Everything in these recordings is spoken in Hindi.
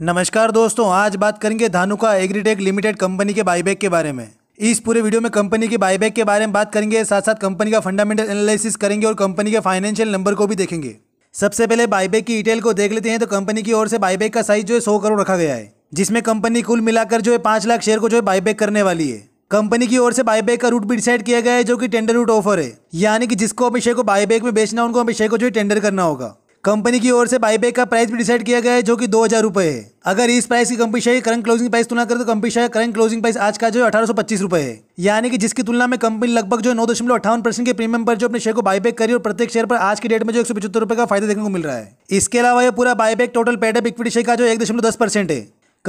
नमस्कार दोस्तों आज बात करेंगे धानुका एग्रीटेक लिमिटेड कंपनी के बाईबैक के बारे में इस पूरे वीडियो में कंपनी के बाईबैक के बारे में बात करेंगे साथ साथ कंपनी का फंडामेंटल एनालिसिस करेंगे और कंपनी के फाइनेंशियल नंबर को भी देखेंगे सबसे पहले बाईबैक की डिटेल को देख लेते हैं तो कंपनी की ओर से बाईबैक का साइज जो है सौ करोड़ रखा गया है जिसमें कंपनी कुल मिलाकर जो है पाँच लाख शेयर को जो है बाईबैक करने वाली है कंपनी की ओर से बाईबैक का रूट भी डिसाइड किया गया है जो कि टेंडर रूट ऑफर है यानी कि जिसको अभी शेयर को बाईबैक में बेचना उनको अभी शेयर को जो है टेंडर करना होगा कंपनी की ओर से बाईबैक का प्राइस भी डिसाइड किया गया है जो कि दो हजार रुपए अगर इस प्राइस की company share current closing price तुलना करें तो company share current closing price आज का जो है अठारह सौ पच्चीस रुपए है यानी कि जिसकी तुलना में कंपनी लगभग जो नौ दशमलव अठावन परसेंट के प्रीमियम पर जो अपने शेयर को बाईबैक करी और प्रत्येक शेयर पर आज की डेट में जो एक सौ पचहत्तर रुपए का फायदा देखने को मिल रहा है इसके अलावा यह पूरा buyback total paid up equity share का जो एक दशमलव दस परसेंट है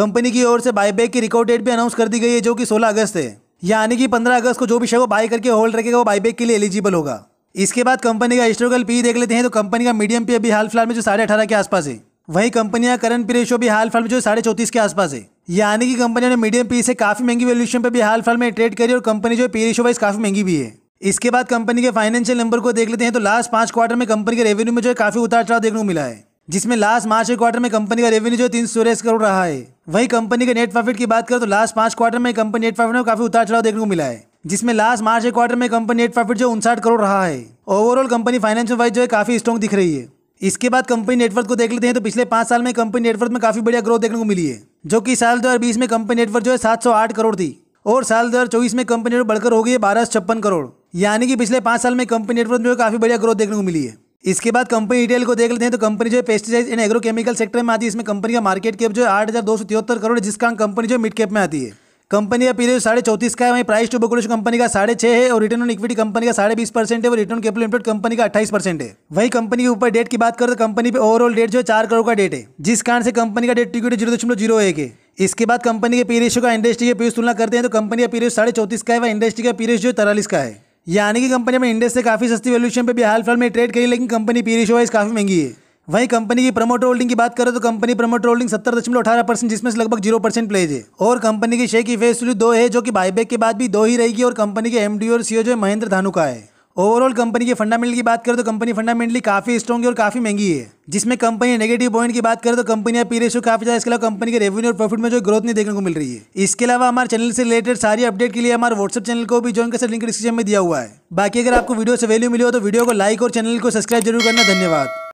कंपनी की ओर से बाईबैक की रिकॉर्ड डेट भी अनाउंस कर दी गई है जो कि सोलह अगस्त है यानी कि पंद्रह अगस्त को जो भी शेयर को बाय करके होल्ड रखेगा वो बाईबैक के लिए एलिजिबल होगा इसके बाद कंपनी का हिस्टोरिकल पी देख लेते हैं तो कंपनी का मीडियम पी अभी हाल फिलहाल में जो साढ़े अठारह के आसपास है वहीं कंपनी का करंट पी रेशो भी हाल फिलहाल में जो साढ़े चौतीस के आसपास है यानी कि कंपनी ने मीडियम पी से काफी महंगी वैल्यूशन पर भी हाल फिलहाल में ट्रेड करी और कंपनी जो पी रेशो वाइज काफी महंगी भी है इसके बाद कंपनी के फाइनेंशियल नंबर को देख लेते हैं तो लास्ट पांच क्वार्टर में कंपनी के रेवेन्यू में जो है काफी उतार चढ़ाव देखने को मिला है जिसमें लास्ट मार्च के क्वार्टर में कंपनी का रेवेन्यू जो है तीन सौ करोड़ रहा है वहीं कंपनी के नेट प्रॉफिट की बात करें तो लास्ट पांच क्वार्टर में कंपनी नेट प्रॉफिट में काफी उतार चढ़ाव देखने को मिला है जिसमें लास्ट मार्च के क्वार्टर में कंपनी नेट प्रॉफिट जो उनसठ करोड़ रहा है ओवरऑल कंपनी फाइनेंशियल वाइज जो है काफ़ी स्ट्रॉन्ग दिख रही है इसके बाद कंपनी नेटवर्क को देख लेते हैं तो पिछले पांच साल में कंपनी नेटवर्क में काफ़ी बढ़िया ग्रोथ देखने को मिली है जो कि साल दो में कंपनी नेटवर्क जो है सात करोड़ थी और साल दो में कंपनी नेटवर्क बढ़कर हो गई है बारह करोड़ यानी कि पिछले पांच साल में कंपनी नेटवर्क में काफ़ी बढ़िया ग्रोथ देखने को मिली है इसके बाद कंपनी रिटेल को देख लेते हैं तो कंपनी जो है पेस्टिसाइड एंड एग्रोकेमिकल सेक्टर में आती है इसमें कंपनी का मार्केट कैप जो है आठ हज़ार दो सौ तिहत्तर करोड़ जिस जिसका कंपनी जो मिड कैप में आती है कंपनी का पीरियड साढ़े चौतीस का है वहीं प्राइस टू बुक कंपनी का साढ़े छह है और रिटर्न ऑन इक्विटी कंपनी का साढ़े बीस परसेंट है और रिटर्न कैपिटल एम्प्लॉयड कंपनी का अट्ठाईस परसेंट है वहीं कंपनी के ऊपर डेट की बात करें तो कंपनी पे ओवरऑल डेट जो है चार करोड़ का डेट है जिस कारण से कंपनी का डेट टिकट जीरो दशमलव जीरो एक है इसके बाद कंपनी के पीरियशो का इंडस्ट्री के पीरियड तुलना करते हैं तो कंपनी का पीरियड साढ़े चौतीस का है व इंडस्ट्री का पीरियड जो है तरालीस का है यानी कि कंपनी में इंडस्ट्री से काफी सस्ती वैल्यूशन पर भी हाल फिलहाल में ट्रेड करी लेकिन कंपनी पी वाइज काफी महंगी है वहीं कंपनी की प्रमोटर होल्डिंग की बात करें तो कंपनी प्रमोटर होल्डिंग सत्तर दशमलव अठारह परसेंट जिसमें से लगभग जीरो परसेंट प्लेज है और कंपनी की शेयर की फेस वैल्यू दो है जो कि बायबैक के बाद भी दो ही रहेगी और कंपनी के एमडी और सीओ जो है महेंद्र धानु का है ओवरऑल कंपनी के फंडामेंटल की बात करें तो कंपनी फंडामेंटली काफी स्ट्रॉग है और काफी महंगी है जिसमें कंपनी नेगेटिव पॉइंट की बात करें तो कंपनी पी रेशो काफी ज्यादा इसके अलावा कंपनी के रेवेन्यू और प्रॉफिट में जो ग्रोथ नहीं देखने को मिल रही है इसके अलावा हमारे चैनल से रिलेटेड सारी अपडेट के लिए हमारे व्हाट्सअप चैनल को भी ज्वाइन कर लिंक डिस्क्रिप्शन में दिया हुआ है बाकी अगर आपको वीडियो से वैल्यू मिली हो तो वीडियो को लाइक और चैनल को सब्सक्राइब जरूर करना धन्यवाद